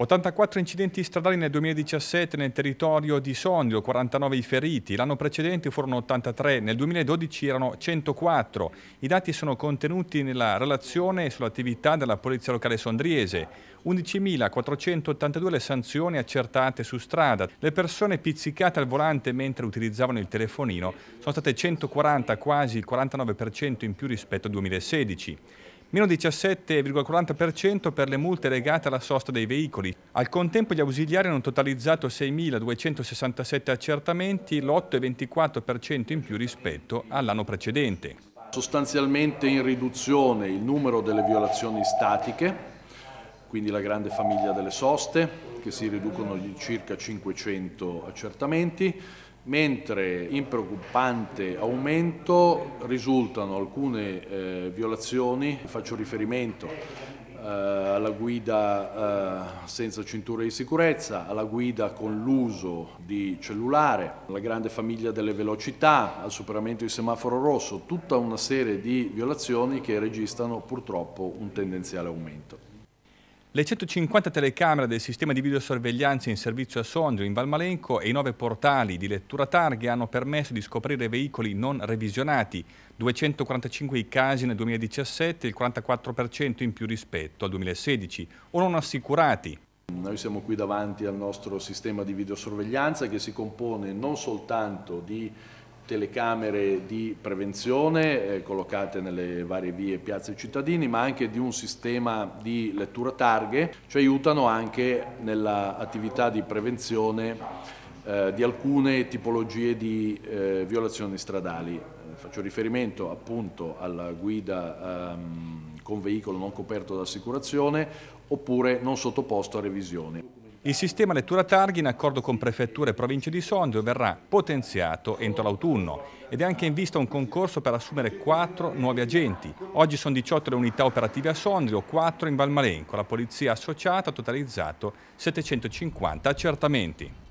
84 incidenti stradali nel 2017 nel territorio di Sondrio, 49 i feriti. L'anno precedente furono 83, nel 2012 erano 104. I dati sono contenuti nella relazione sull'attività della Polizia Locale Sondriese. 11.482 le sanzioni accertate su strada. Le persone pizzicate al volante mentre utilizzavano il telefonino sono state 140, quasi il 49% in più rispetto al 2016 meno 17,40% per le multe legate alla sosta dei veicoli. Al contempo gli ausiliari hanno totalizzato 6.267 accertamenti, l'8,24% in più rispetto all'anno precedente. Sostanzialmente in riduzione il numero delle violazioni statiche, quindi la grande famiglia delle soste, che si riducono di circa 500 accertamenti, mentre in preoccupante aumento risultano alcune eh, violazioni, faccio riferimento eh, alla guida eh, senza cintura di sicurezza, alla guida con l'uso di cellulare, alla grande famiglia delle velocità, al superamento di semaforo rosso, tutta una serie di violazioni che registrano purtroppo un tendenziale aumento. Le 150 telecamere del sistema di videosorveglianza in servizio a Sondrio, in Valmalenco e i 9 portali di lettura targhe hanno permesso di scoprire veicoli non revisionati, 245 i casi nel 2017, il 44% in più rispetto al 2016, o non assicurati. Noi siamo qui davanti al nostro sistema di videosorveglianza che si compone non soltanto di telecamere di prevenzione eh, collocate nelle varie vie e piazze cittadini, ma anche di un sistema di lettura targhe, ci aiutano anche nell'attività di prevenzione eh, di alcune tipologie di eh, violazioni stradali. Faccio riferimento appunto alla guida ehm, con veicolo non coperto da assicurazione oppure non sottoposto a revisione. Il sistema lettura targhi, in accordo con prefetture e province di Sondrio, verrà potenziato entro l'autunno ed è anche in vista un concorso per assumere quattro nuovi agenti. Oggi sono 18 le unità operative a Sondrio, 4 in Valmalenco. La polizia associata ha totalizzato 750 accertamenti.